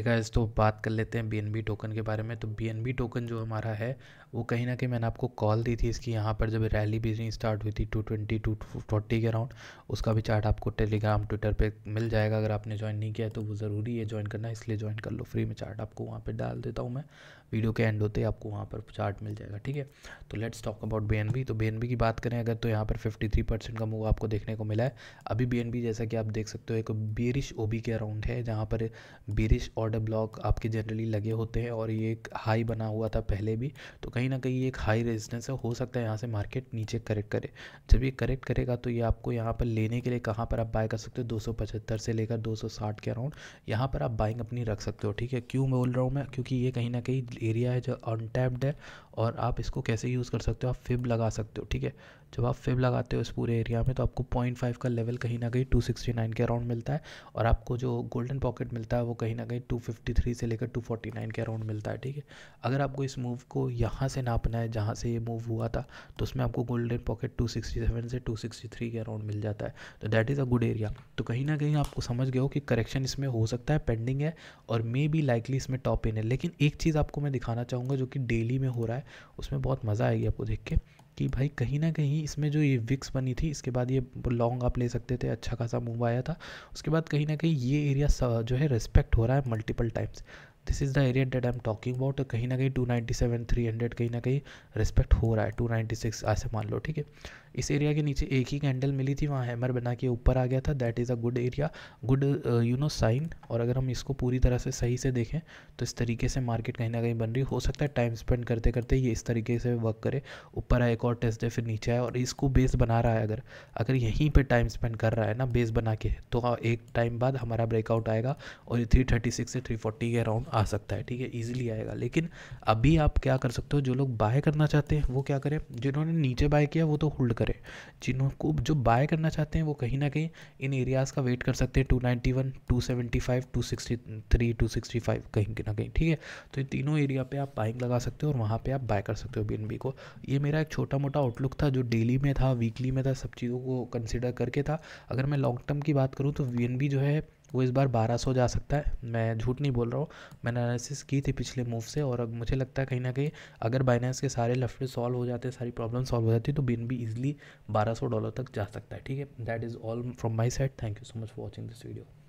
okay है तो बात कर लेते हैं बी टोकन के बारे में तो बी टोकन जो हमारा है वो कहीं ना कहीं मैंने आपको कॉल दी थी इसकी यहाँ पर जब रैली बिजनी स्टार्ट हुई थी टू ट्वेंटी टू फोर्टी के अराउंड उसका भी चार्ट आपको टेलीग्राम ट्विटर पे मिल जाएगा अगर आपने ज्वाइन नहीं किया है तो वो ज़रूरी है ज्वाइन करना इसलिए ज्वाइन कर लो फ्री में चार्ट आपको वहाँ पर डाल देता हूँ मैं वीडियो के एंड होते आपको वहाँ पर चार्ट मिल जाएगा ठीक है तो लेट्स टॉक अबाउट बी तो बी की बात करें अगर तो यहाँ पर फिफ्टी थ्री परसेंट का मूव आपको देखने को मिला है अभी बी जैसा कि आप देख सकते हो एक बीरिश ओ के अराउंड है जहाँ पर बीरिश और ऑर्डर ब्लॉक आपके जनरली लगे होते हैं और ये एक हाई बना हुआ था पहले भी तो कहीं ना कहीं ये एक हाई रेजिस्टेंस है हो सकता है यहाँ से मार्केट नीचे करेक्ट करे जब ये करेक्ट करेगा तो ये आपको यहाँ पर लेने के लिए कहाँ पर आप बाय कर सकते हो दो से लेकर दो के अराउंड यहाँ पर आप बाइंग अपनी रख सकते हो ठीक है क्यों बोल रहा हूँ मैं क्योंकि ये कहीं ना कहीं एरिया है जो अनटैप्ड है और आप इसको कैसे यूज़ कर सकते हो आप फिब लगा सकते हो ठीक है जब आप फिब लगाते हो इस पूरे एरिया में तो आपको पॉइंट फाइव का लेवल कहीं ना कहीं टू सिक्सटी नाइन के अराउंड मिलता है और आपको जो गोल्डन पॉकेट मिलता है वो कहीं ना कहीं 253 से लेकर 249 के अराउंड मिलता है ठीक है अगर आपको इस मूव को यहाँ से नापना है जहाँ से ये मूव हुआ था तो उसमें आपको गोल्डन पॉकेट 267 से 263 के अराउंड मिल जाता है तो that is a good area तो कहीं ना कहीं आपको समझ गए हो कि करेक्शन इसमें हो सकता है पेंडिंग है और मे बी लाइकली इसमें टॉप इन है लेकिन एक चीज़ आपको मैं दिखाना चाहूँगा जो कि डेली में हो रहा है उसमें बहुत मज़ा आएगी आपको देख के कि भाई कहीं ना कहीं इसमें जो ये विक्स बनी थी इसके बाद ये लॉन्ग आप ले सकते थे अच्छा खासा मूव आया था उसके बाद कहीं ना कहीं ये एरिया जो है रिस्पेक्ट हो रहा है multiple times this is the area that I am talking about कहीं ना कहीं two ninety seven three hundred कहीं ना कहीं रिस्पेक्ट हो रहा है टू नाइन्टी सिक्स ऐसे मान लो ठीक है इस एरिया के नीचे एक ही कैंडल मिली थी वहाँ हैमर बना के ऊपर आ गया था that is a good area good you know sign और अगर हम इसको पूरी तरह से सही से देखें तो इस तरीके से मार्केट कहीं ना कहीं बन रही हो सकता है टाइम स्पेंड करते करते ये इस तरीके से वर्क करे ऊपर आए एक और टेस्ट दे फिर नीचे आए और इसको बेस बना रहा है अगर अगर यहीं पर टाइम स्पेंड कर रहा है ना बेस बना के तो हाँ, एक टाइम बाद हमारा ब्रेकआउट आएगा और ये थ्री थर्टी सिक्स से थ्री फोर्टी के अराउंड आ सकता है ठीक है ईजिली आएगा लेकिन अभी आप क्या कर सकते हो जो लोग बाय करना चाहते हैं वो क्या करें जिन्होंने नीचे बाय किया वो तो होल्ड करें जिन्होंने जो बाय करना चाहते हैं वो कहीं ना कहीं इन एरियाज़ का वेट कर सकते हैं two ninety one two seventy five two sixty three two sixty five कहीं ना कहीं ठीक है तो इन तीनों एरिया पर आप बाइंग लगा सकते हो और वहाँ पर आप बाय कर सकते हो बी को ये मेरा एक छोटा मोटा आउटलुक था जो डेली में था वीकली में था सब चीज़ों को कंसिडर करके था अगर मैं लॉन्ग टर्म की बात करूँ तो बी जो है वो इस बार 1200 जा सकता है मैं झूठ नहीं बोल रहा हूँ मैंने एनालिसिस की थी पिछले मूव से और अब मुझे लगता है कहीं ना कहीं अगर बाइनेंस के सारे लफड़े सॉल्व हो जाते हैं सारी प्रॉब्लम सॉल्व हो जाती है तो बिन भी इजिली बारह डॉलर तक जा सकता है ठीक है that is all from my side thank you so much for watching this video